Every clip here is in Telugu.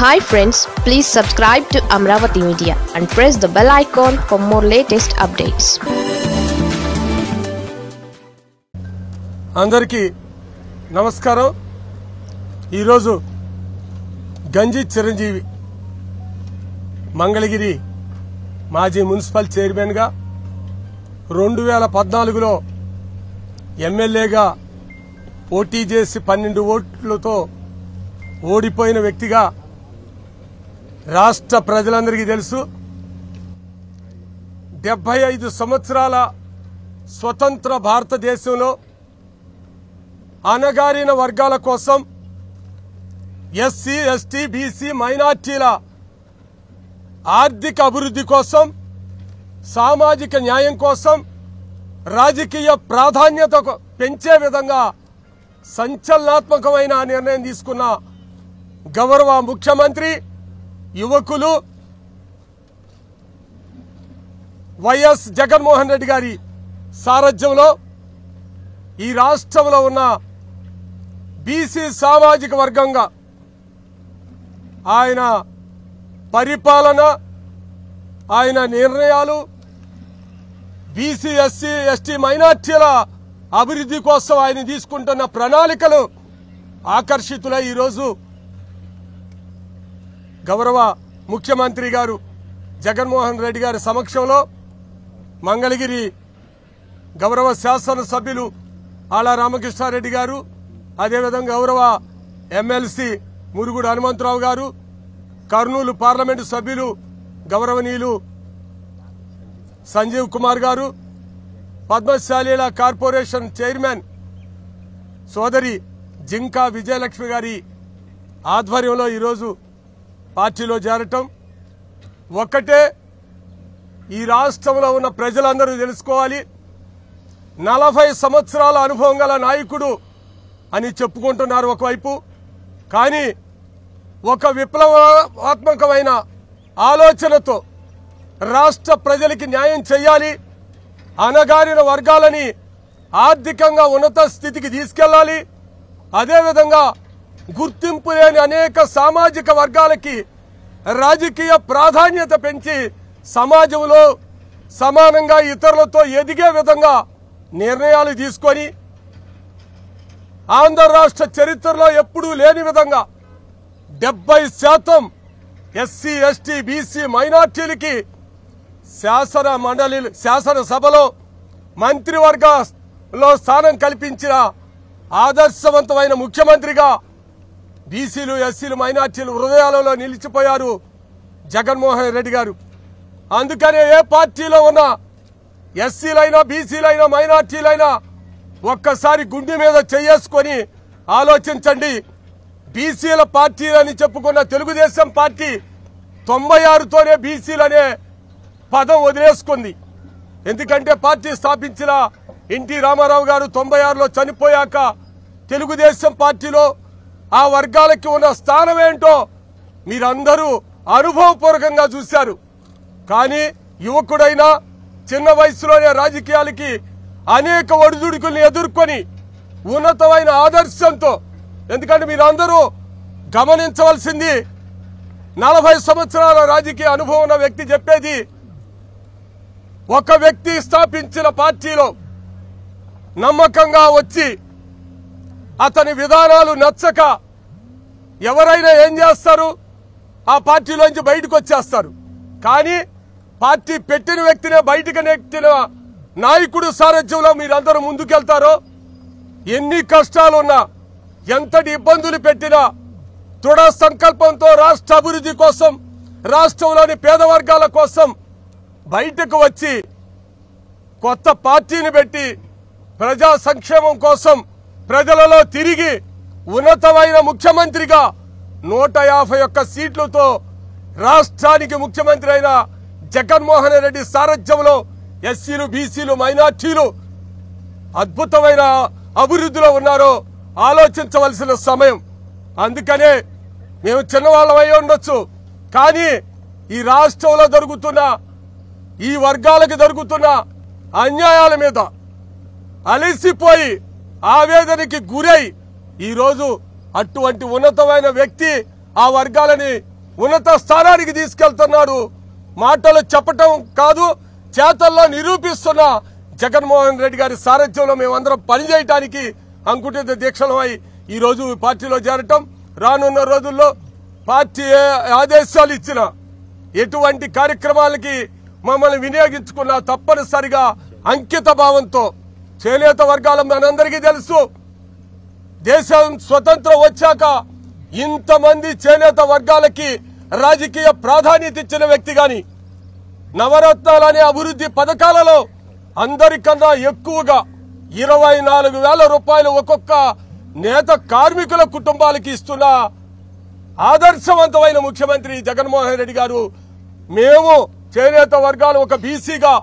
hi friends please subscribe to Amaravati media and press the bell icon for more latest updates అందరికీ నమస్కారం ఈరోజు గంజి చిరంజీవి మంగళగిరి మాజీ మున్సిపల్ చైర్మన్గా రెండు వేల పద్నాలుగులో ఎమ్మెల్యేగా పోటీ చేసి పన్నెండు ఓట్లతో ఓడిపోయిన వ్యక్తిగా రాష్ట్ర ప్రజలందరికీ తెలుసు డెబ్బై ఐదు సంవత్సరాల స్వతంత్ర భారతదేశంలో అనగారిన వర్గాల కోసం ఎస్సీ ఎస్టీ బీసీ మైనార్టీల ఆర్థిక అభివృద్ధి కోసం సామాజిక న్యాయం కోసం రాజకీయ ప్రాధాన్యత పెంచే విధంగా సంచలనాత్మకమైన నిర్ణయం తీసుకున్న గౌరవ ముఖ్యమంత్రి యువకులు వైఎస్ జగన్మోహన్ రెడ్డి గారి సారథ్యంలో ఈ రాష్ట్రంలో ఉన్న బీసీ సామాజిక వర్గంగా ఆయన పరిపాలన ఆయన నిర్ణయాలు బీసీ ఎస్సీ ఎస్టీ మైనార్టీల అభివృద్ధి కోసం ఆయన తీసుకుంటున్న ప్రణాళికలు ఆకర్షితులై ఈరోజు గౌరవ ముఖ్యమంత్రి గారు జగన్మోహన్ రెడ్డి గారి సమక్షంలో మంగళగిరి గౌరవ శాసనసభ్యులు ఆళ్ళ రామకృష్ణారెడ్డి గారు అదేవిధంగా గౌరవ ఎమ్మెల్సీ మురుగుడు హనుమంతరావు గారు కర్నూలు పార్లమెంటు సభ్యులు గౌరవనీయులు సంజీవ్ కుమార్ గారు పద్మశాలీల కార్పొరేషన్ చైర్మన్ సోదరి జింకా విజయలక్ష్మి గారి ఆధ్వర్యంలో ఈరోజు పార్టీలో చేరటం ఒక్కటే ఈ రాష్ట్రంలో ఉన్న ప్రజలందరూ తెలుసుకోవాలి నలభై సంవత్సరాల అనుభవం గల నాయకుడు అని చెప్పుకుంటున్నారు ఒకవైపు కానీ ఒక విప్లవాత్మకమైన ఆలోచనతో రాష్ట్ర ప్రజలకి న్యాయం చేయాలి అనగారిన వర్గాలని ఆర్థికంగా ఉన్నత స్థితికి తీసుకెళ్లాలి అదేవిధంగా గుర్తింపు లేని అనేక సామాజిక వర్గాలకి రాజకీయ ప్రాధాన్యత పెంచి సమాజంలో సమానంగా ఇతరులతో ఎదిగే విధంగా నిర్ణయాలు తీసుకొని ఆంధ్ర రాష్ట్ర చరిత్రలో ఎప్పుడూ లేని విధంగా డెబ్బై శాతం ఎస్సీ ఎస్టీ బీసీ మైనార్టీలకి శాసన మండలి శాసనసభలో మంత్రివర్గంలో స్థానం కల్పించిన ఆదర్శవంతమైన ముఖ్యమంత్రిగా బీసీలు ఎస్సీలు మైనార్టీలు హృదయాలలో నిలిచిపోయారు జగన్మోహన్ రెడ్డి గారు అందుకనే ఏ పార్టీలో ఉన్న ఎస్సీలైనా బీసీలైనా మైనార్టీలైనా ఒక్కసారి గుండె మీద చేసుకొని ఆలోచించండి బీసీల పార్టీలని చెప్పుకున్న తెలుగుదేశం పార్టీ తొంభై ఆరుతోనే బీసీలనే పదం వదిలేసుకుంది ఎందుకంటే పార్టీ స్థాపించిన ఎన్టీ రామారావు గారు తొంభై ఆరులో చనిపోయాక తెలుగుదేశం పార్టీలో ఆ వర్గాలకి ఉన్న స్థానం ఏంటో మీరందరూ అనుభవపూర్వకంగా చూశారు కానీ యువకుడైనా చిన్న వయసులోనే రాజకీయాలకి అనేక ఒడిదుడుకుల్ని ఎదుర్కొని ఉన్నతమైన ఆదర్శంతో ఎందుకంటే మీరందరూ గమనించవలసింది నలభై సంవత్సరాల రాజకీయ అనుభవం ఉన్న వ్యక్తి చెప్పేది ఒక వ్యక్తి స్థాపించిన పార్టీలో నమ్మకంగా వచ్చి అతని విధానాలు నచ్చక ఎవరైనా ఏం చేస్తారు ఆ పార్టీలోంచి బయటకు వచ్చేస్తారు కానీ పార్టీ పెట్టిన వ్యక్తినే బయటకు నెక్కిన నాయకుడు సారథ్యంలో మీరందరూ ముందుకెళ్తారో ఎన్ని కష్టాలున్నా ఎంతటి ఇబ్బందులు పెట్టినా దృఢ సంకల్పంతో రాష్ట్ర అభివృద్ధి కోసం రాష్ట్రంలోని పేదవర్గాల కోసం బయటకు వచ్చి కొత్త పార్టీని పెట్టి ప్రజా సంక్షేమం కోసం ప్రజలలో తిరిగి ఉన్నతమైన ముఖ్యమంత్రిగా నూట యాభై ఒక్క సీట్లతో రాష్ట్రానికి ముఖ్యమంత్రి అయిన జగన్మోహన్ రెడ్డి సారథ్యంలో ఎస్సీలు బీసీలు మైనార్టీలు అద్భుతమైన అభివృద్ధిలో ఉన్నారో ఆలోచించవలసిన సమయం అందుకనే మేము చిన్నవాళ్ళమై ఉండొచ్చు కానీ ఈ రాష్ట్రంలో జరుగుతున్న ఈ వర్గాలకు జరుగుతున్న అన్యాయాల మీద అలసిపోయి ఆవేదనకి గురై ఈరోజు అటువంటి ఉన్నతమైన వ్యక్తి ఆ వర్గాలని ఉన్నత స్థానానికి తీసుకెళ్తున్నాడు మాటలు చెప్పటం కాదు చేతల్లో నిరూపిస్తున్న జగన్మోహన్ రెడ్డి గారి సారథ్యంలో మేమందరం పనిచేయటానికి అంకుటిత దీక్షలమై ఈరోజు పార్టీలో చేరటం రానున్న రోజుల్లో పార్టీ ఆదేశాలు ఇచ్చిన ఎటువంటి కార్యక్రమాలకి మమ్మల్ని వినియోగించుకున్న తప్పనిసరిగా అంకిత భావంతో చేనేత వర్గాల మనందరికీ తెలుసు దేశం స్వతంత్రం వచ్చాక ఇంతమంది చేనేత వర్గాలకి రాజకీయ ప్రాధాన్యత ఇచ్చిన వ్యక్తి గాని అనే అభివృద్ధి పథకాలలో అందరికన్నా ఎక్కువగా ఇరవై నాలుగు వేల రూపాయలు ఒక్కొక్క నేత కార్మికుల కుటుంబాలకి ఇస్తున్న ఆదర్శవంతమైన ముఖ్యమంత్రి జగన్మోహన్ రెడ్డి గారు మేము చేనేత వర్గాలు ఒక బీసీగా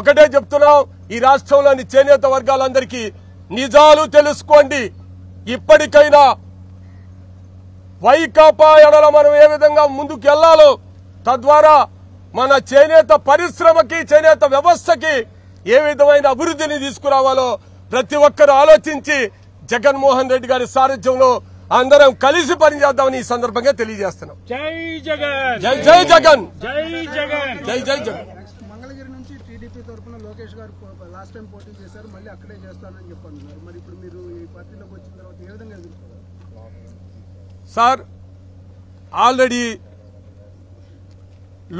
ఒకటే చెప్తున్నాం ఈ రాష్ట్రంలోని చేనేత వర్గాలందరికీ నిజాలు తెలుసుకోండి ఇప్పటికైనా వైకాపా ఎడల మనం ఏ విధంగా ముందుకు వెళ్లాలో తద్వారా మన చేనేత పరిశ్రమకి చేనేత వ్యవస్థకి ఏ విధమైన అభివృద్ధిని తీసుకురావాలో ప్రతి ఒక్కరు ఆలోచించి జగన్మోహన్ రెడ్డి గారి సారథ్యంలో అందరం కలిసి పనిచేద్దామని ఈ సందర్భంగా తెలియజేస్తున్నాం జై జగన్ జై జై జగన్ జై జగన్ జై జై జగన్ లాస్ట్ టైం పోటీ చేశారు మళ్ళీ అక్కడే చేస్తానని చెప్పన్నారు మరి ఇప్పుడు మీరు ఈ పార్టీలోకి వచ్చిన తర్వాత ఏ విధంగా ఎదుర్కొన్నారు సార్ ఆల్రెడీ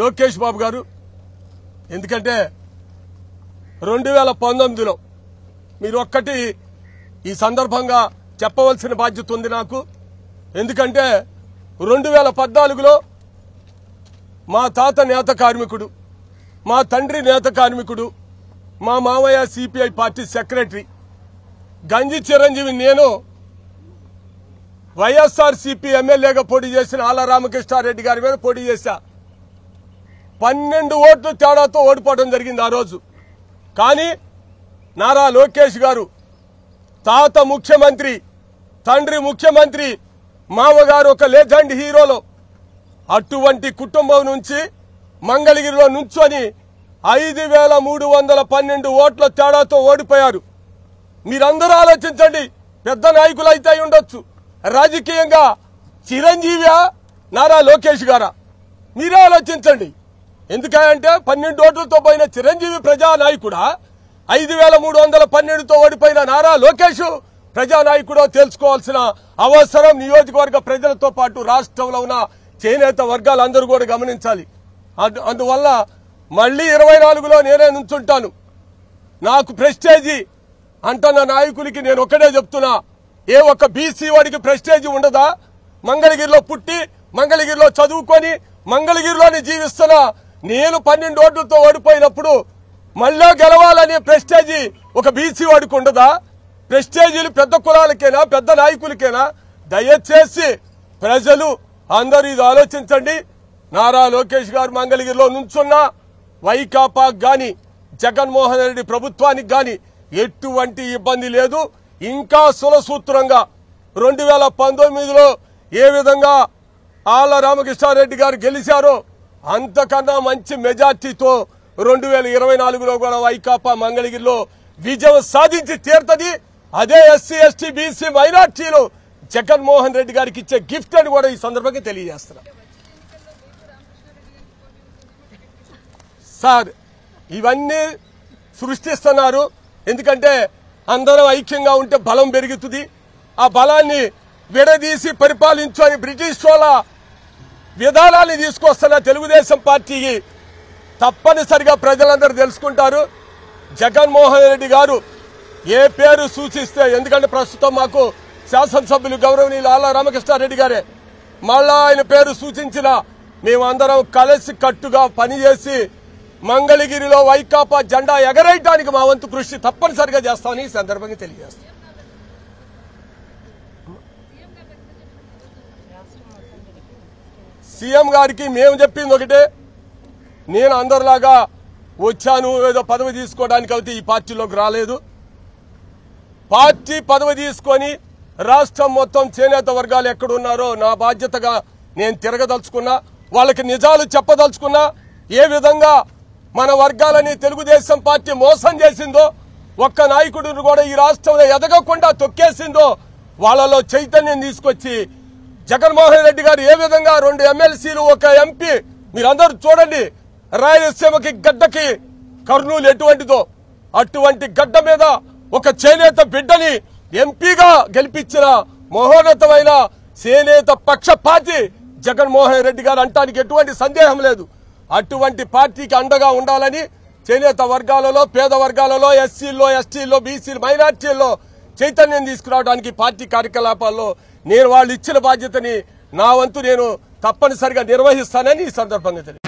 లోకేష్ బాబు గారు ఎందుకంటే రెండు వేల పంతొమ్మిదిలో మీరు ఒక్కటి ఈ సందర్భంగా చెప్పవలసిన బాధ్యత ఉంది నాకు ఎందుకంటే రెండు వేల పద్నాలుగులో మా తాత నేత కార్మికుడు మా తండ్రి నేత కార్మికుడు మా మావయ్య సిపిఐ పార్టీ సెక్రటరీ గంజి చిరంజీవి నేను వైఎస్ఆర్ సిపి ఎమ్మెల్యేగా పోటీ చేసిన ఆల రామకృష్ణారెడ్డి గారి మీద పోటీ చేశా పన్నెండు ఓట్లు తేడాతో ఓడిపోవడం జరిగింది ఆ రోజు కానీ నారా లోకేష్ గారు తాత ముఖ్యమంత్రి తండ్రి ముఖ్యమంత్రి మామగారు ఒక లెజెండ్ హీరోలో అటువంటి కుటుంబం నుంచి మంగళగిరిలో నుంచొని ఐదు వేల మూడు వందల పన్నెండు ఓట్ల తేడాతో ఓడిపోయారు మీరందరూ ఆలోచించండి పెద్ద నాయకులు అయితే ఉండొచ్చు రాజకీయంగా చిరంజీవియా నారా లోకేష్ గారా మీరే ఆలోచించండి ఎందుకంటే పన్నెండు ఓట్లతో పోయిన చిరంజీవి ప్రజానాయకుడా ఐదు వేల మూడు వందల పన్నెండుతో ఓడిపోయిన నారా లోకేష్ ప్రజానాయకుడో తెలుసుకోవాల్సిన అవసరం నియోజకవర్గ ప్రజలతో పాటు రాష్ట్రంలో ఉన్న చేనేత వర్గాలందరూ కూడా గమనించాలి అందువల్ల మళ్ళీ ఇరవై నాలుగులో నేనే నుంచుంటాను నాకు ప్రెస్టేజీ అంటున్న నాయకులకి నేను ఒక్కడే చెప్తున్నా ఏ ఒక్క బీసీ వాడికి ప్రెస్టేజీ ఉండదా మంగళగిరిలో పుట్టి మంగళగిరిలో చదువుకొని మంగళగిరిలోనే జీవిస్తున్నా నేను పన్నెండు ఓట్లతో ఓడిపోయినప్పుడు మళ్ళీ గెలవాలనే ప్రెస్టేజీ ఒక బీసీ వాడికి ఉండదా ప్రెస్టేజీలు పెద్ద కులాలకేనా పెద్ద నాయకులకేనా దయచేసి ప్రజలు అందరూ ఇది ఆలోచించండి నారా లోకేష్ గారు మంగళగిరిలో నుంచున్నా వైకాపాకు కానీ జగన్మోహన్ రెడ్డి ప్రభుత్వానికి కానీ ఎటువంటి ఇబ్బంది లేదు ఇంకా సులసూత్రంగా రెండు వేల పంతొమ్మిదిలో ఏ విధంగా ఆళ్ల రామకృష్ణారెడ్డి గారు గెలిచారో అంతకన్నా మంచి మెజార్టీతో రెండు వేల ఇరవై నాలుగులో కూడా వైకాపా మంగళగిరిలో విజయం సాధించి తీరుతుంది అదే ఎస్సీ ఎస్టీ బీసీ మైనార్టీలు జగన్మోహన్ రెడ్డి గారికి ఇచ్చే గిఫ్ట్ అని కూడా ఈ సందర్భంగా తెలియజేస్తున్నారు సార్ ఇవన్నీ సృష్టిస్తున్నారు ఎందుకంటే అందరం ఐక్యంగా ఉంటే బలం పెరుగుతుంది ఆ బలాన్ని విడదీసి పరిపాలించు అని బ్రిటిష్ వాళ్ళ విధానాన్ని తీసుకొస్తున్న తెలుగుదేశం పార్టీకి తప్పనిసరిగా ప్రజలందరూ తెలుసుకుంటారు జగన్మోహన్ రెడ్డి గారు ఏ పేరు సూచిస్తే ఎందుకంటే ప్రస్తుతం మాకు శాసనసభ్యులు గౌరవనీయులు ఆళ్ళ రామకృష్ణారెడ్డి గారే మళ్ళా ఆయన పేరు సూచించిన మేమందరం కలిసి కట్టుగా పనిచేసి మంగళగిరిలో వైకాపా జెండా ఎగరేయడానికి మా వంతు కృషి తప్పనిసరిగా చేస్తామని ఈ సందర్భంగా తెలియజేస్తాం సీఎం గారికి మేము చెప్పింది ఒకటే నేను అందరిలాగా వచ్చాను ఏదో పదవి తీసుకోవడానికి అయితే ఈ పార్టీలోకి రాలేదు పార్టీ పదవి తీసుకొని రాష్ట్రం మొత్తం చేనేత వర్గాలు ఎక్కడున్నారో నా బాధ్యతగా నేను తిరగదలుచుకున్నా వాళ్ళకి నిజాలు చెప్పదలుచుకున్నా ఏ విధంగా మన వర్గాలని తెలుగుదేశం పార్టీ మోసం చేసిందో ఒక్క నాయకుడిని కూడా ఈ రాష్ట్రంలో ఎదగకుండా తొక్కేసిందో వాళ్ళలో చైతన్యం తీసుకొచ్చి జగన్మోహన్ రెడ్డి గారు ఏ విధంగా రెండు ఎమ్మెల్సీలు ఒక ఎంపీ మీరందరూ చూడండి రాయలసీమకి గడ్డకి కర్నూలు ఎటువంటిదో అటువంటి గడ్డ మీద ఒక చేనేత బిడ్డని ఎంపీగా గెలిపించిన మహోన్నతమైన చేనేత పక్షపాతి జగన్మోహన్ రెడ్డి గారు అంటానికి ఎటువంటి సందేహం లేదు అటువంటి పార్టీకి అండగా ఉండాలని చేనేత వర్గాలలో పేద వర్గాలలో ఎస్సీల్లో ఎస్టీల్లో బీసీలు మైనార్టీల్లో చైతన్యం తీసుకురావడానికి పార్టీ కార్యకలాపాల్లో నేను వాళ్ళు ఇచ్చిన బాధ్యతని నా వంతు నేను తప్పనిసరిగా నిర్వహిస్తానని ఈ సందర్భంగా తెలియదు